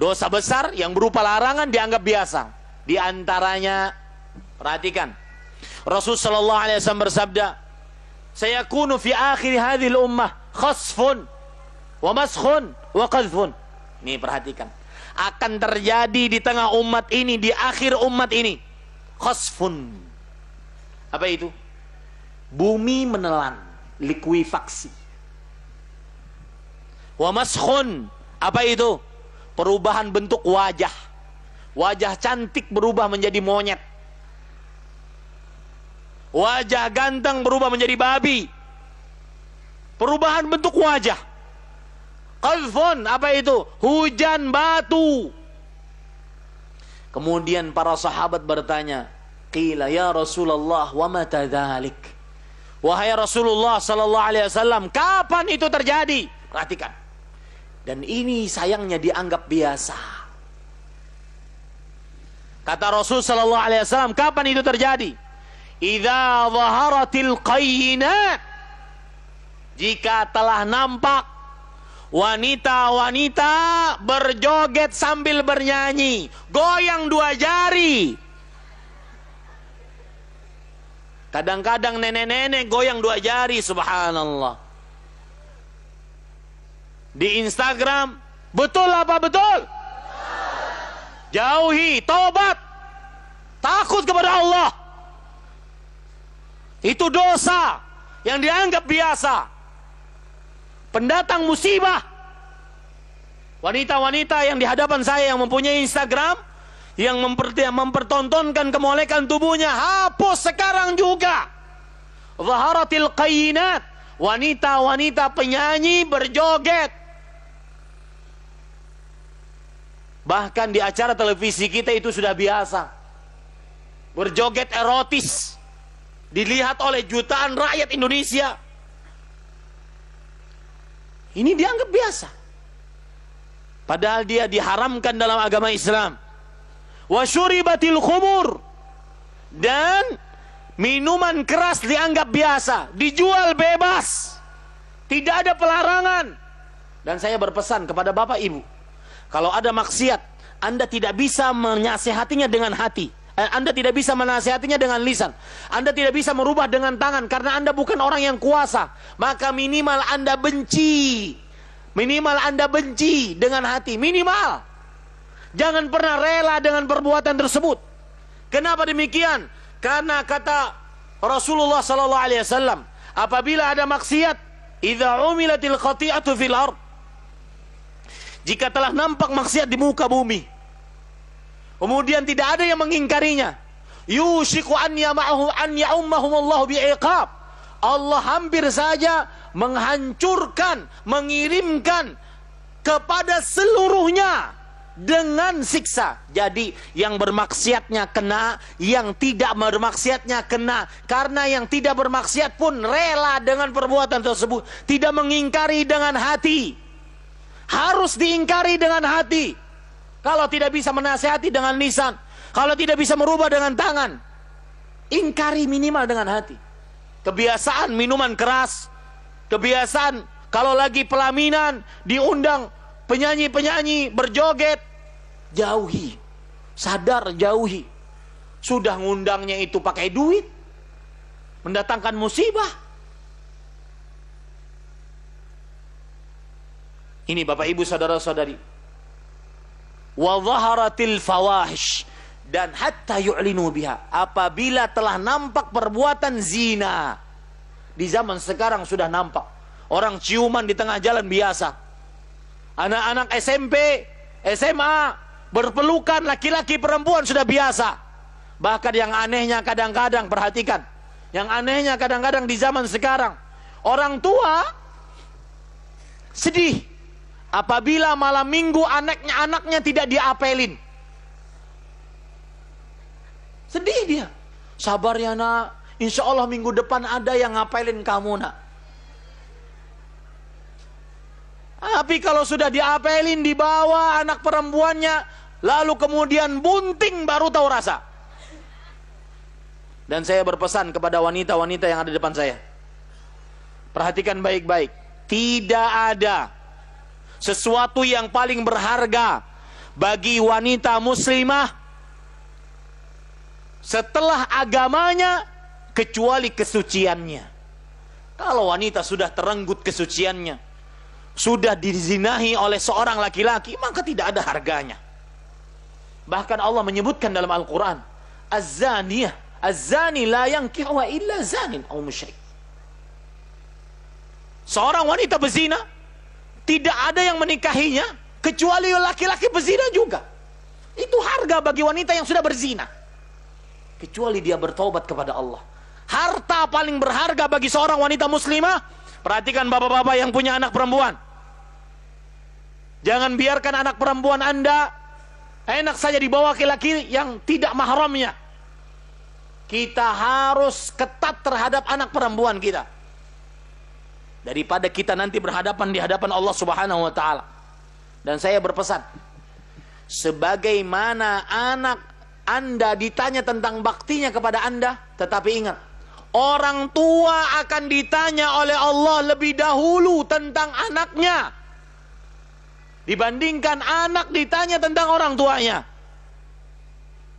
Dosa besar yang berupa larangan dianggap biasa. Di antaranya, perhatikan. Rasul sallallahu alaihi wasallam bersabda, "Saya kunu fi akhir hadhil ummah khasfun wa maskhun wa qadfun. Nih perhatikan. Akan terjadi di tengah umat ini, di akhir umat ini. Khasfun. Apa itu? Bumi menelan, likuifaksi. Wa maskhun. Apa itu? perubahan bentuk wajah. Wajah cantik berubah menjadi monyet. Wajah ganteng berubah menjadi babi. Perubahan bentuk wajah. Qadfun, apa itu? Hujan batu. Kemudian para sahabat bertanya, Qila ya Rasulullah wa mata dhalik. Wahai Rasulullah sallallahu alaihi wasallam, kapan itu terjadi? Perhatikan. Dan ini sayangnya dianggap biasa. Kata Rasul sallallahu alaihi wasallam, kapan itu terjadi? Idza zaharatil qayyinat. Jika telah nampak wanita-wanita berjoget sambil bernyanyi, goyang dua jari. Kadang-kadang nenek-nenek goyang dua jari, subhanallah di Instagram. Betul apa betul? Jauhi, tobat. Takut kepada Allah. Itu dosa yang dianggap biasa. Pendatang musibah. Wanita-wanita yang di hadapan saya yang mempunyai Instagram yang mempertontonkan kemolekan tubuhnya hapus sekarang juga. Zaharatil qayyinat wanita-wanita penyanyi berjoget. Bahkan di acara televisi kita itu sudah biasa. Berjoget erotis. Dilihat oleh jutaan rakyat Indonesia. Ini dianggap biasa. Padahal dia diharamkan dalam agama Islam. Wasyuribatil khumur. Dan Minuman keras dianggap biasa, dijual bebas. Tidak ada pelarangan. Dan saya berpesan kepada Bapak Ibu, kalau ada maksiat, Anda tidak bisa menasehatinya dengan hati. Eh, Anda tidak bisa menasehatinya dengan lisan. Anda tidak bisa merubah dengan tangan karena Anda bukan orang yang kuasa. Maka minimal Anda benci. Minimal Anda benci dengan hati. Minimal. Jangan pernah rela dengan perbuatan tersebut. Kenapa demikian? Karena kata Rasulullah sallallahu alaihi wasallam, apabila ada maksiat, idza umilatil khati'atu fil ard. Jika telah nampak maksiat di muka bumi, kemudian tidak ada yang mengingkarinya, yushiku an yama'ahu an bi bi'iqab. Allah hampir saja menghancurkan, mengirimkan kepada seluruhnya dengan siksa. Jadi yang bermaksiatnya kena, yang tidak bermaksiatnya kena. Karena yang tidak bermaksiat pun rela dengan perbuatan tersebut, tidak mengingkari dengan hati. Harus diingkari dengan hati. Kalau tidak bisa menasehati dengan nisan kalau tidak bisa merubah dengan tangan, ingkari minimal dengan hati. Kebiasaan minuman keras, kebiasaan kalau lagi pelaminan diundang penyanyi-penyanyi berjoget, jauhi. Sadar, jauhi. Sudah ngundangnya itu pakai duit, mendatangkan musibah. Ini Bapak Ibu saudara-saudari. Wa fawahish dan hatta yu'linu biha apabila telah nampak perbuatan zina. Di zaman sekarang sudah nampak. Orang ciuman di tengah jalan biasa anak-anak SMP, SMA, berpelukan laki-laki perempuan sudah biasa. Bahkan yang anehnya kadang-kadang perhatikan, yang anehnya kadang-kadang di zaman sekarang orang tua sedih apabila malam minggu anaknya anaknya tidak diapelin. Sedih dia. Sabar ya nak, insya Allah minggu depan ada yang ngapelin kamu nak. Tapi kalau sudah diapelin dibawa anak perempuannya, lalu kemudian bunting baru tahu rasa. Dan saya berpesan kepada wanita-wanita yang ada di depan saya. Perhatikan baik-baik. Tidak ada sesuatu yang paling berharga bagi wanita muslimah setelah agamanya kecuali kesuciannya. Kalau wanita sudah terenggut kesuciannya, sudah dizinahi oleh seorang laki-laki maka tidak ada harganya bahkan Allah menyebutkan dalam Al-Quran az-zaniyah az-zani la yankihwa illa zanin au musyrik seorang wanita berzina tidak ada yang menikahinya kecuali laki-laki berzina juga itu harga bagi wanita yang sudah berzina kecuali dia bertobat kepada Allah harta paling berharga bagi seorang wanita muslimah perhatikan bapak-bapak yang punya anak perempuan Jangan biarkan anak perempuan Anda enak saja dibawa laki-laki yang tidak mahramnya. Kita harus ketat terhadap anak perempuan kita. Daripada kita nanti berhadapan di hadapan Allah Subhanahu wa taala. Dan saya berpesan, sebagaimana anak Anda ditanya tentang baktinya kepada Anda, tetapi ingat, orang tua akan ditanya oleh Allah lebih dahulu tentang anaknya Dibandingkan anak ditanya tentang orang tuanya.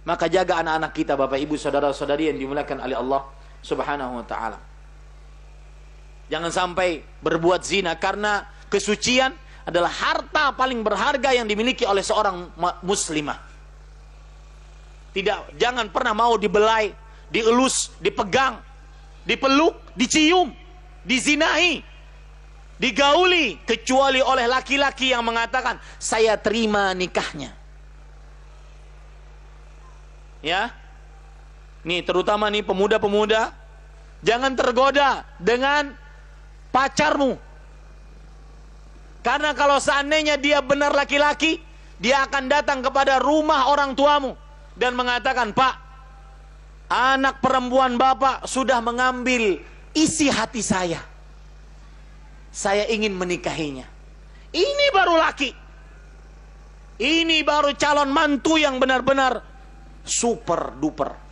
Maka jaga anak-anak kita Bapak Ibu saudara-saudari yang dimuliakan oleh Allah Subhanahu wa taala. Jangan sampai berbuat zina karena kesucian adalah harta paling berharga yang dimiliki oleh seorang muslimah. Tidak jangan pernah mau dibelai, dielus, dipegang, dipeluk, dicium, dizinahi, digauli kecuali oleh laki-laki yang mengatakan saya terima nikahnya. Ya. Nih terutama nih pemuda-pemuda jangan tergoda dengan pacarmu. Karena kalau seandainya dia benar laki-laki, dia akan datang kepada rumah orang tuamu dan mengatakan, "Pak, anak perempuan Bapak sudah mengambil isi hati saya." Saya ingin menikahinya. Ini baru laki. Ini baru calon mantu yang benar-benar super duper.